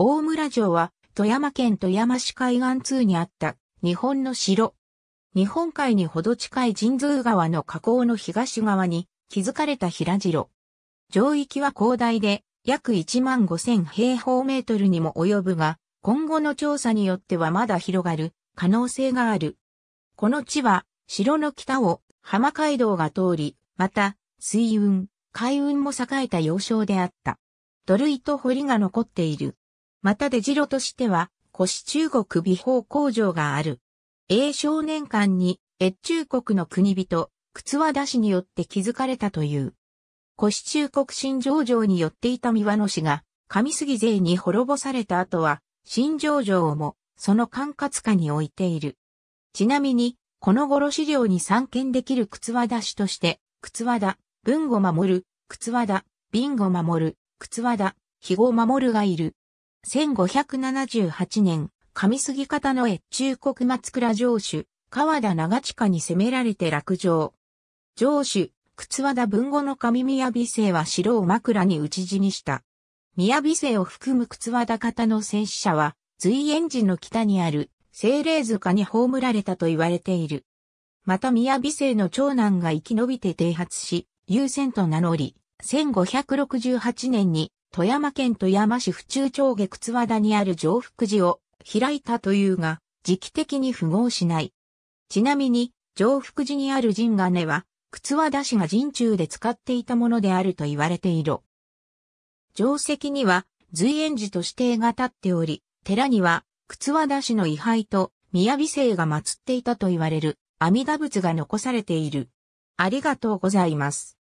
大村城は富山県富山市海岸通にあった日本の城。日本海にほど近い神通川の河口の東側に築かれた平城。城域は広大で約1万5000平方メートルにも及ぶが、今後の調査によってはまだ広がる可能性がある。この地は城の北を浜街道が通り、また水運、海運も栄えた要衝であった。土塁と堀が残っている。またジロとしては、古市中国美法工場がある。英少年間に、越中国の国人、靴和田氏によって築かれたという。古市中国新城城によっていた三輪野氏が、上杉勢に滅ぼされた後は、新城城をも、その管轄下に置いている。ちなみに、この頃資料に参見できる靴和田氏として、靴和田、文語守る、靴和田、瓶語守る、靴和田、肥語守るがいる。1578年、上杉方の越中国松倉城主、川田長近に攻められて落城。城主、靴和田文後の上宮美生は城を枕に打ち死にした。宮美生を含む靴和田方の戦死者は、随縁寺の北にある、精霊塚に葬られたと言われている。また宮美生の長男が生き延びて停発し、優先と名乗り、1568年に富山県富山市府中町下靴和田にある上福寺を開いたというが、時期的に符合しない。ちなみに、上福寺にある神金は、靴和田氏が神中で使っていたものであると言われている。定石には、随園寺と指定が立っており、寺には、靴和田氏の位牌と、宮尾姓が祀っていたと言われる、阿弥陀仏が残されている。ありがとうございます。